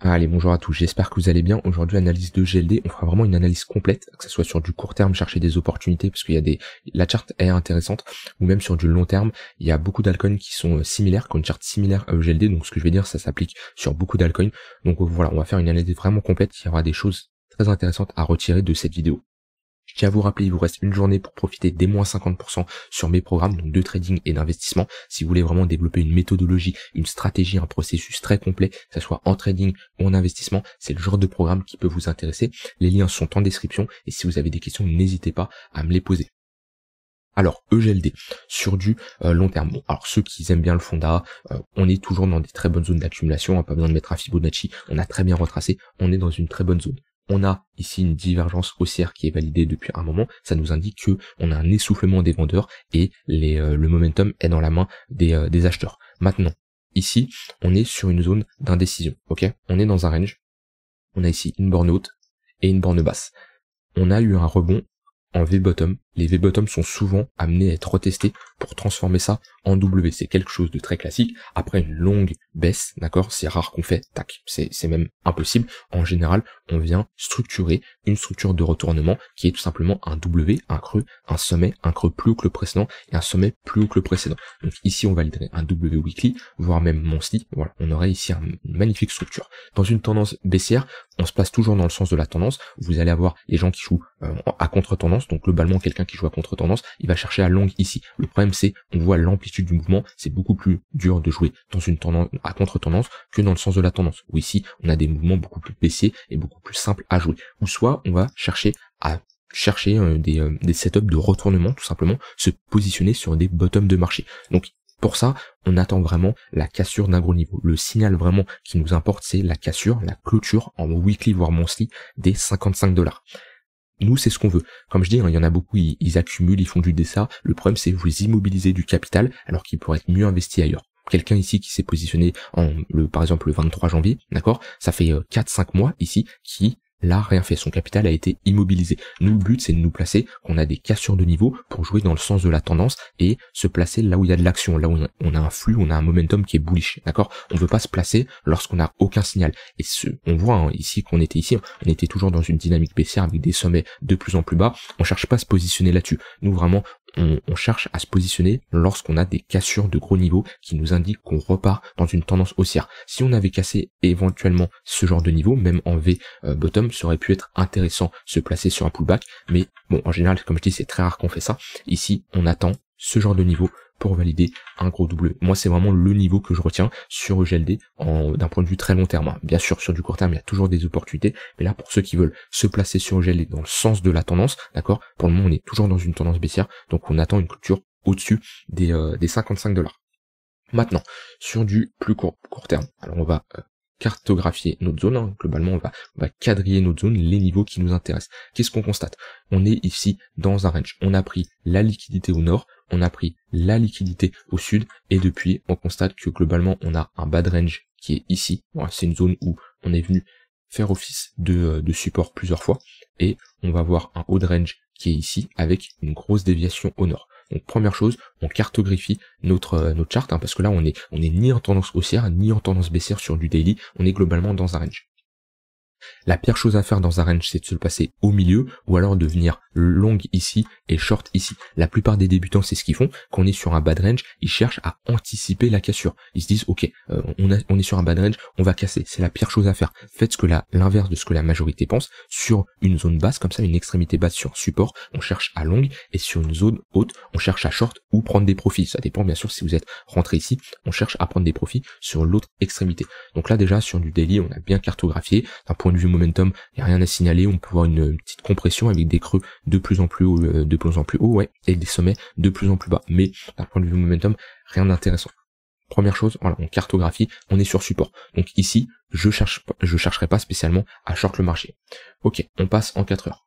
Ah, allez, bonjour à tous, j'espère que vous allez bien. Aujourd'hui, analyse de GLD, on fera vraiment une analyse complète, que ce soit sur du court terme, chercher des opportunités, parce qu'il y a des... La charte est intéressante, ou même sur du long terme, il y a beaucoup d'alcoins qui sont euh, similaires, qui ont une charte similaire à GLD, donc ce que je vais dire, ça s'applique sur beaucoup d'alcoins. Donc voilà, on va faire une analyse vraiment complète, il y aura des choses très intéressantes à retirer de cette vidéo. Je tiens à vous rappeler, il vous reste une journée pour profiter des moins 50% sur mes programmes, donc de trading et d'investissement. Si vous voulez vraiment développer une méthodologie, une stratégie, un processus très complet, que ce soit en trading ou en investissement, c'est le genre de programme qui peut vous intéresser. Les liens sont en description et si vous avez des questions, n'hésitez pas à me les poser. Alors, EGLD, sur du euh, long terme. alors ceux qui aiment bien le fonda, euh, on est toujours dans des très bonnes zones d'accumulation, On hein, n'a pas besoin de mettre un Fibonacci, on a très bien retracé, on est dans une très bonne zone on a ici une divergence haussière qui est validée depuis un moment, ça nous indique que on a un essoufflement des vendeurs et euh, le momentum est dans la main euh, des, acheteurs. Maintenant, ici, on est sur une zone d'indécision, ok On est dans un range, on a ici une borne haute et une borne basse. On a eu un rebond en V-bottom. Les V-bottom sont souvent amenés à être retestés pour transformer ça en W. C'est quelque chose de très classique. Après une longue baisse, d'accord, c'est rare qu'on fait, tac, c'est même impossible. En général, on vient structurer une structure de retournement qui est tout simplement un W, un creux, un sommet, un creux plus haut que le précédent et un sommet plus haut que le précédent. Donc ici, on validerait un W weekly, voire même monthly. Voilà, on aurait ici une magnifique structure. Dans une tendance baissière, on se passe toujours dans le sens de la tendance. Vous allez avoir les gens qui jouent euh, à contre-tendance donc globalement quelqu'un qui joue à contre-tendance, il va chercher à longue ici. Le problème c'est, on voit l'amplitude du mouvement, c'est beaucoup plus dur de jouer dans une tendance à contre-tendance que dans le sens de la tendance, où ici on a des mouvements beaucoup plus baissiers et beaucoup plus simples à jouer. Ou soit on va chercher à chercher euh, des, euh, des setups de retournement tout simplement, se positionner sur des bottoms de marché. Donc pour ça, on attend vraiment la cassure d'un gros niveau. Le signal vraiment qui nous importe, c'est la cassure, la clôture en weekly voire monthly des 55 dollars. Nous, c'est ce qu'on veut. Comme je dis, hein, il y en a beaucoup, ils, accumulent, ils font du dessin. Le problème, c'est vous immobilisez du capital alors qu'il pourraient être mieux investi ailleurs. Quelqu'un ici qui s'est positionné en le, par exemple, le 23 janvier, d'accord? Ça fait 4-5 euh, mois ici qui Là, rien fait. Son capital a été immobilisé. Nous, le but, c'est de nous placer, qu'on a des cassures de niveau pour jouer dans le sens de la tendance et se placer là où il y a de l'action, là où on a un flux, on a un momentum qui est bullish. D'accord On ne veut pas se placer lorsqu'on n'a aucun signal. Et ce, on voit hein, ici qu'on était ici, on était toujours dans une dynamique baissière avec des sommets de plus en plus bas. On ne cherche pas à se positionner là-dessus. Nous, vraiment, on, cherche à se positionner lorsqu'on a des cassures de gros niveaux qui nous indiquent qu'on repart dans une tendance haussière. Si on avait cassé éventuellement ce genre de niveau, même en V euh, bottom, ça aurait pu être intéressant se placer sur un pullback, mais bon, en général, comme je dis, c'est très rare qu'on fait ça. Ici, on attend ce genre de niveau pour valider un gros double. Moi, c'est vraiment le niveau que je retiens sur EGLD d'un point de vue très long terme. Hein. Bien sûr, sur du court terme, il y a toujours des opportunités, mais là, pour ceux qui veulent se placer sur EGLD dans le sens de la tendance, d'accord, pour le moment, on est toujours dans une tendance baissière, donc on attend une culture au-dessus des, euh, des 55 dollars. Maintenant, sur du plus court, court terme, alors on va euh, cartographier notre zone. Hein. Globalement, on va, on va quadriller notre zone, les niveaux qui nous intéressent. Qu'est-ce qu'on constate On est ici dans un range. On a pris la liquidité au nord, on a pris la liquidité au sud, et depuis, on constate que globalement, on a un bad range qui est ici. C'est une zone où on est venu faire office de, euh, de support plusieurs fois, et on va voir un haut de range qui est ici avec une grosse déviation au nord. Donc première chose, on cartographie notre euh, notre charte, hein, parce que là on est on est ni en tendance haussière ni en tendance baissière sur du daily, on est globalement dans un range. La pire chose à faire dans un range, c'est de se passer au milieu ou alors de venir long ici et short ici. La plupart des débutants, c'est ce qu'ils font. Quand on est sur un bad range, ils cherchent à anticiper la cassure. Ils se disent, ok, euh, on, est sur un bad range, on va casser. C'est la pire chose à faire. Faites ce que l'inverse de ce que la majorité pense sur une zone basse, comme ça, une extrémité basse sur support, on cherche à long et sur une zone haute, on cherche à short ou prendre des profits. Ça dépend bien sûr si vous êtes rentré ici, on cherche à prendre des profits sur l'autre extrémité. Donc là déjà sur du daily, on a bien cartographié d'un point du momentum, il n'y a rien à signaler. On peut voir une petite compression avec des creux de plus en plus haut, euh, de plus en plus haut, ouais, et des sommets de plus en plus bas. Mais d'un point de vue momentum, rien d'intéressant. Première chose, voilà, on cartographie, on est sur support. Donc ici, je cherche, je chercherai pas spécialement à short le marché. Ok, on passe en 4 heures.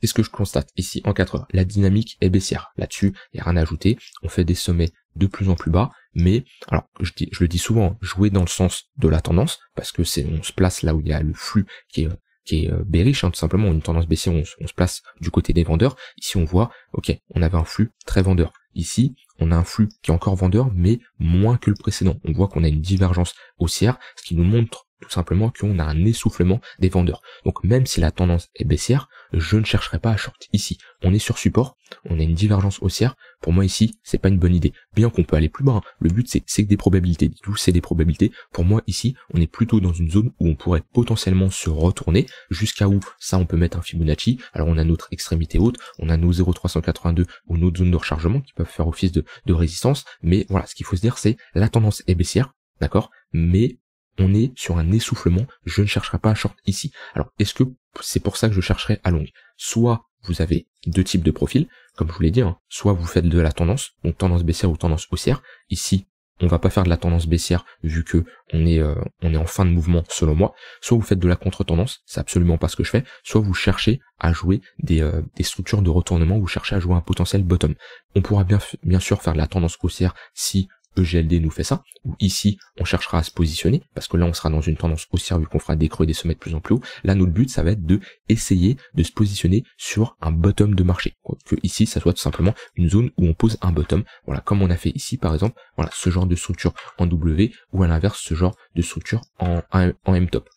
C'est ce que je constate ici en 4 heures. La dynamique est baissière. Là-dessus, il n'y a rien à ajouter. On fait des sommets de plus en plus bas mais alors je, le dis souvent, jouer dans le sens de la tendance, parce que c'est on se place là où il y a le flux qui est qui est euh, bearish, hein, tout simplement, une tendance baissière, on, se place du côté des vendeurs. Ici, on voit, ok, on avait un flux très vendeur. Ici, on a un flux qui est encore vendeur, mais moins que le précédent. On voit qu'on a une divergence haussière, ce qui nous montre tout simplement qu'on a un essoufflement des vendeurs. Donc même si la tendance est baissière, je ne chercherai pas à short ici. On est sur support, on a une divergence haussière. Pour moi ici, c'est pas une bonne idée. Bien qu'on peut aller plus bas, hein. le but c'est que des probabilités. du tout c'est des probabilités. Pour moi ici, on est plutôt dans une zone où on pourrait potentiellement se retourner. Jusqu'à où ça, on peut mettre un Fibonacci. Alors on a notre extrémité haute, on a nos 0,382 ou notre zone de rechargement qui peuvent faire office de, de résistance. Mais voilà, ce qu'il faut se dire, c'est la tendance est baissière. D'accord Mais on est sur un essoufflement, je ne chercherai pas à short ici. Alors, est-ce que c'est pour ça que je chercherai à longue Soit vous avez deux types de profils, comme je vous l'ai dit, hein. soit vous faites de la tendance, donc tendance baissière ou tendance haussière. Ici, on va pas faire de la tendance baissière vu que on est, euh, on est en fin de mouvement selon moi. Soit vous faites de la contre-tendance, c'est absolument pas ce que je fais. Soit vous cherchez à jouer des, euh, des structures de retournement, vous cherchez à jouer un potentiel bottom. On pourra bien, bien sûr faire de la tendance haussière si EGLD nous fait ça, ou ici, on cherchera à se positionner, parce que là, on sera dans une tendance haussière vu qu'on fera des creux et des sommets de plus en plus haut. Là, notre but, ça va être de essayer de se positionner sur un bottom de marché. Que ici, ça soit tout simplement une zone où on pose un bottom. Voilà, comme on a fait ici, par exemple, voilà, ce genre de structure en W, ou à l'inverse, ce genre de structure en, en M top.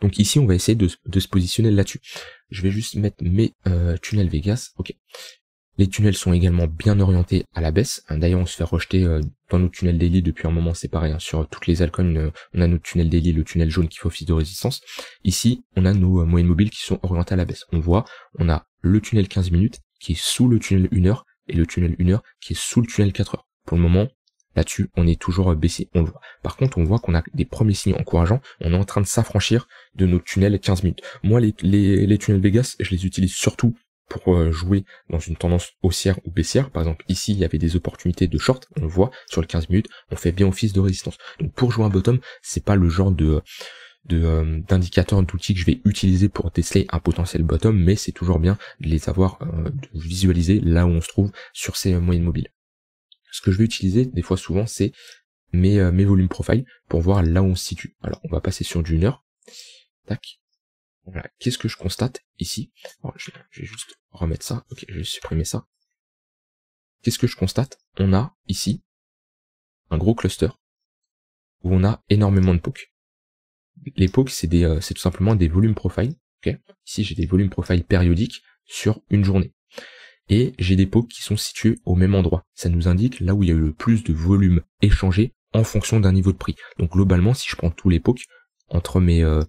Donc ici, on va essayer de, de se positionner là-dessus. Je vais juste mettre mes euh, tunnels Vegas. Ok. Les tunnels sont également bien orientés à la baisse. Hein, d'ailleurs, on se fait rejeter euh, dans nos tunnels déliés depuis un moment, c'est pareil. Hein, sur toutes les alcônes, euh, on a nos tunnels d'ailier, le tunnel jaune qui fait office de résistance. Ici, on a nos euh, moyennes mobiles qui sont orientées à la baisse. On voit, on a le tunnel 15 minutes qui est sous le tunnel 1 heure et le tunnel 1 heure qui est sous le tunnel 4 heures. Pour le moment, là-dessus, on est toujours baissé, on le voit. Par contre, on voit qu'on a des premiers signes encourageants, on est en train de s'affranchir de nos tunnels 15 minutes. Moi, les, les tunnels Vegas, je les utilise surtout pour euh, jouer dans une tendance haussière ou baissière. Par exemple, ici, il y avait des opportunités de short, on le voit, sur le 15 minutes, on fait bien office de résistance. Donc pour jouer un bottom, c'est pas le genre de euh, d'indicateur d'outil que je vais utiliser pour déceler un potentiel bottom, mais c'est toujours bien de les avoir, euh, de visualiser là où on se trouve sur ces moyennes mobiles. Ce que je vais utiliser des fois souvent, c'est mes, mes volumes profile pour voir là où on se situe. Alors, on va passer sur du heure. Tac. Voilà. Qu'est-ce que je constate ici je, vais juste remettre ça. Ok, je vais supprimer ça. Qu'est-ce que je constate On a ici un gros cluster où on a énormément de pokes. Les pokes, c'est euh, tout simplement des volumes profiles. Okay ici, j'ai des volumes profiles périodiques sur une journée. Et j'ai des pokes qui sont situés au même endroit. Ça nous indique là où il y a eu le plus de volume échangé en fonction d'un niveau de prix. Donc globalement, si je prends tous les pokes entre mes, euh,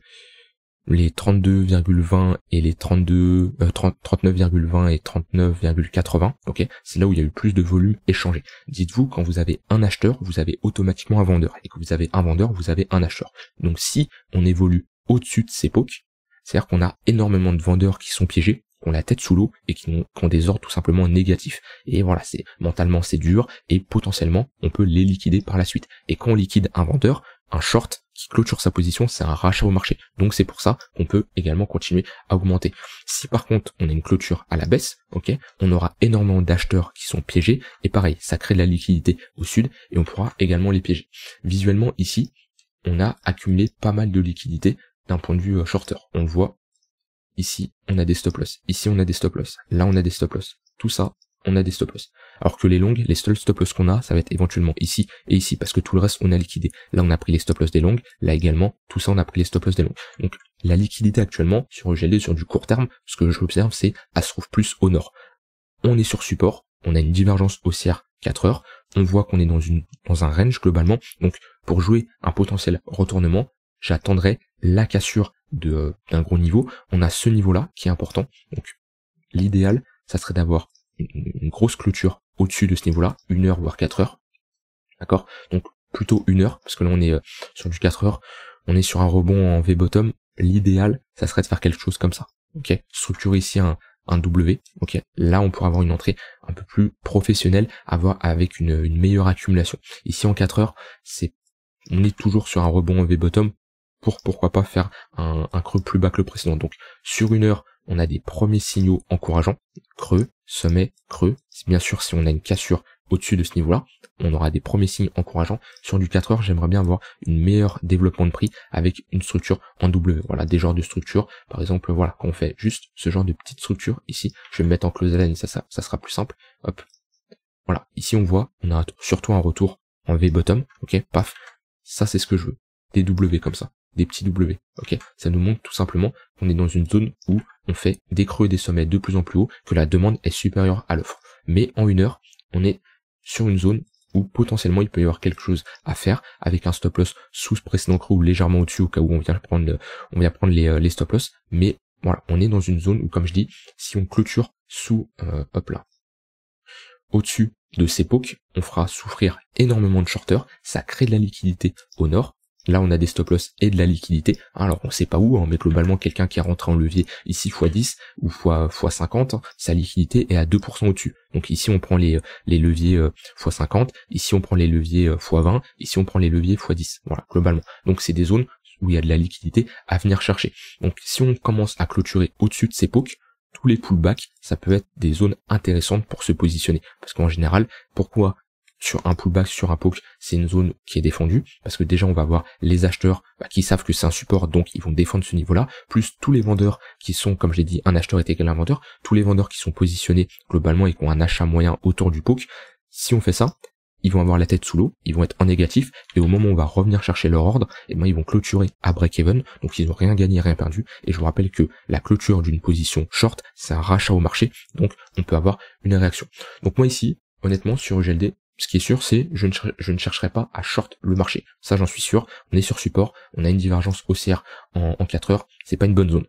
les 32,20 et les 32, 39,20 euh, et 39,80. Ok, c'est là où il y a eu plus de volume échangé. Dites-vous quand vous avez un acheteur, vous avez automatiquement un vendeur, et que vous avez un vendeur, vous avez un acheteur. Donc si on évolue au-dessus de ces POC, c'est-à-dire qu'on a énormément de vendeurs qui sont piégés ont la tête sous l'eau et qui ont, des ordres tout simplement négatifs. Et voilà, c'est mentalement c'est dur et potentiellement on peut les liquider par la suite. Et quand on liquide un vendeur, un short qui clôture sa position, c'est un rachat au marché. Donc c'est pour ça qu'on peut également continuer à augmenter. Si par contre on a une clôture à la baisse, ok, on aura énormément d'acheteurs qui sont piégés et pareil, ça crée de la liquidité au sud et on pourra également les piéger. Visuellement ici, on a accumulé pas mal de liquidités d'un point de vue euh, shorter. On le voit Ici, on a des stop loss. Ici, on a des stop loss. Là, on a des stop loss. Tout ça, on a des stop loss. Alors que les longues, les seuls stop loss qu'on a, ça va être éventuellement ici et ici, parce que tout le reste, on a liquidé. Là, on a pris les stop loss des longues. Là également, tout ça, on a pris les stop loss des longues. Donc, la liquidité actuellement, sur GLD, sur du court terme, ce que j'observe, c'est, elle se trouve plus au nord. On est sur support. On a une divergence haussière 4 heures. On voit qu'on est dans une, dans un range globalement. Donc, pour jouer un potentiel retournement, j'attendrai la cassure euh, d'un gros niveau, on a ce niveau-là qui est important. Donc l'idéal, ça serait d'avoir une grosse clôture au-dessus de ce niveau-là, une heure voire quatre heures. D'accord Donc plutôt une heure, parce que là on est euh, sur du 4 heures, on est sur un rebond en V-bottom. L'idéal, ça serait de faire quelque chose comme ça. Ok structure ici un, W. Ok, là on pourrait avoir une entrée un peu plus professionnelle, avoir avec une, meilleure accumulation. Ici en 4 heures, c'est on est toujours sur un rebond en V bottom, pour pourquoi pas faire un, creux plus bas que le précédent. Donc sur une heure, on a des premiers signaux encourageants, creux, sommet, creux. Bien sûr, si on a une cassure au-dessus de ce niveau-là, on aura des premiers signes encourageants. Sur du 4 heures, j'aimerais bien avoir une meilleure développement de prix avec une structure en W. Voilà, des genres de structures. Par exemple, voilà, quand on fait juste ce genre de petite structure ici, je vais me mettre en close line, ça, ça, ça sera plus simple. Hop. Voilà. Ici, on voit, on a surtout un retour en V bottom. Ok, paf. Ça, c'est ce que je veux. Des W comme ça des petits W. Ok, ça nous montre tout simplement qu'on est dans une zone où on fait des creux et des sommets de plus en plus haut, que la demande est supérieure à l'offre. Mais en une heure, on est sur une zone où potentiellement il peut y avoir quelque chose à faire avec un stop loss sous ce précédent creux ou légèrement au-dessus au cas où on vient prendre, on vient prendre euh, les, stop loss. Mais voilà, on est dans une zone où, comme je dis, si on clôture sous, euh, hop là, au-dessus de ces pokes on fera souffrir énormément de shorters, ça crée de la liquidité au nord, Là, on a des stop loss et de la liquidité. Alors, on sait pas où, hein, mais globalement, quelqu'un qui a rentré en levier ici x10 ou x50, hein, sa liquidité est à 2% au-dessus. Donc ici, on prend les, euh, les leviers x50, euh, ici, on prend les leviers x20, euh, ici, on prend les leviers x10. Voilà, globalement. Donc, c'est des zones où il y a de la liquidité à venir chercher. Donc, si on commence à clôturer au-dessus de ces pocs, tous les pullbacks, ça peut être des zones intéressantes pour se positionner. Parce qu'en général, pourquoi sur un pullback, sur un poke, c'est une zone qui est défendue, parce que déjà on va avoir les acheteurs bah, qui savent que c'est un support, donc ils vont défendre ce niveau-là, plus tous les vendeurs qui sont, comme je l'ai dit, un acheteur est égal à un vendeur, tous les vendeurs qui sont positionnés globalement et qui ont un achat moyen autour du poke, si on fait ça, ils vont avoir la tête sous l'eau, ils vont être en négatif, et au moment où on va revenir chercher leur ordre, et eh ben ils vont clôturer à break-even, donc ils n'ont rien gagné, rien perdu, et je vous rappelle que la clôture d'une position short, c'est un rachat au marché, donc on peut avoir une réaction. Donc moi ici, honnêtement, sur UGLD, ce qui est sûr, c'est je ne, je ne chercherai pas à short le marché. Ça, j'en suis sûr. On est sur support, on a une divergence haussière en, en 4 heures, c'est pas une bonne zone.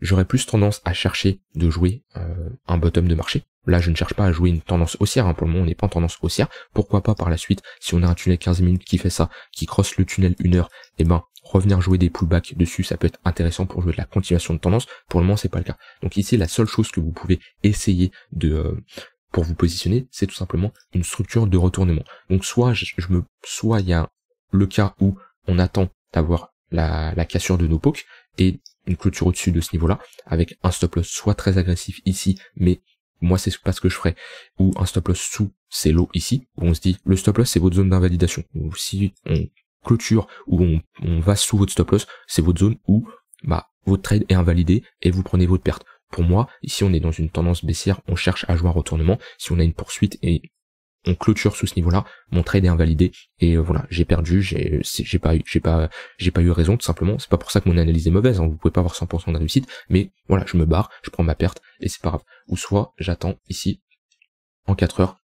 J'aurais plus tendance à chercher de jouer euh, un bottom de marché. Là, je ne cherche pas à jouer une tendance haussière. Hein. Pour le moment, on n'est pas en tendance haussière. Pourquoi pas par la suite, si on a un tunnel 15 minutes qui fait ça, qui crosse le tunnel 1 heure, eh ben, revenir jouer des pullbacks dessus, ça peut être intéressant pour jouer de la continuation de tendance. Pour le moment, c'est pas le cas. Donc ici, la seule chose que vous pouvez essayer de, euh, pour vous positionner, c'est tout simplement une structure de retournement. Donc soit je, me, soit il y a le cas où on attend d'avoir la, la, cassure de nos pokes, et une clôture au-dessus de ce niveau-là avec un stop loss soit très agressif ici, mais moi c'est pas ce que je ferais, ou un stop loss sous c'est low ici, où on se dit le stop loss c'est votre zone d'invalidation. Si on clôture ou on, on va sous votre stop loss, c'est votre zone où bah, votre trade est invalidé et vous prenez votre perte. Pour moi, ici on est dans une tendance baissière, on cherche à jouer un retournement. Si on a une poursuite et on clôture sous ce niveau-là, mon trade est invalidé et euh, voilà, j'ai perdu, j'ai pas eu j'ai pas j'ai pas eu raison tout simplement, c'est pas pour ça que mon analyse est mauvaise, hein. vous pouvez pas avoir 100% de réussite, mais voilà, je me barre, je prends ma perte et c'est pas grave. Ou soit j'attends ici en 4 heures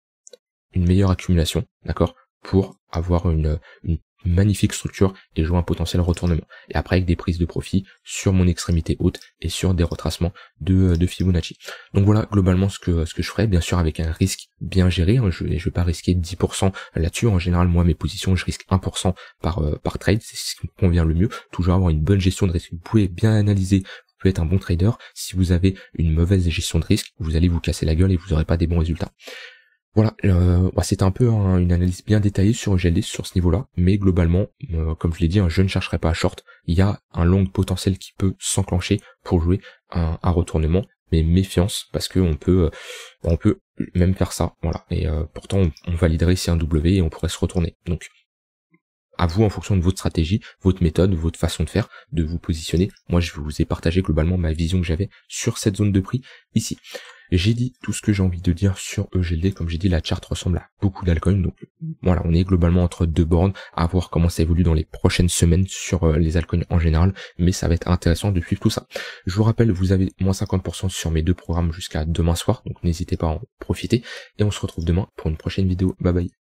une meilleure accumulation, d'accord, pour avoir une, une magnifique structure et jouer un potentiel retournement. Et après avec des prises de profit sur mon extrémité haute et sur des retracements de, euh, Fibonacci. Donc voilà globalement ce que, ce que je ferais, bien sûr avec un risque bien géré. Hein, je ne vais pas risquer 10% là-dessus. En général, moi mes positions, je risque 1% par, euh, par trade, c'est ce qui me convient le mieux. Toujours avoir une bonne gestion de risque. Vous pouvez bien analyser vous pouvez être un bon trader. Si vous avez une mauvaise gestion de risque, vous allez vous casser la gueule et vous n'aurez pas des bons résultats. Voilà, euh, bah, c'est un peu une analyse bien détaillée sur EGLD sur ce niveau-là, mais globalement, euh, comme je l'ai dit, hein, je ne chercherai pas à short. Il y a un long potentiel qui peut s'enclencher pour jouer un, un retournement, mais méfiance parce qu'on peut, euh, on peut même faire ça, voilà. Et pourtant, on, validerait ici un W et on pourrait se retourner. Donc, à vous en fonction de votre stratégie, votre méthode, votre façon de faire, de vous positionner. Moi, je vous ai partagé globalement ma vision que j'avais sur cette zone de prix ici. J'ai dit tout ce que j'ai envie de dire sur EGLD. Comme j'ai dit, la charte ressemble à beaucoup d'alcools. Donc voilà, on est globalement entre deux bornes à voir comment ça évolue dans les prochaines semaines sur euh, les alcools en général. Mais ça va être intéressant de suivre tout ça. Je vous rappelle, vous avez moins 50% sur mes deux programmes jusqu'à demain soir. Donc n'hésitez pas à en profiter. Et on se retrouve demain pour une prochaine vidéo. Bye bye.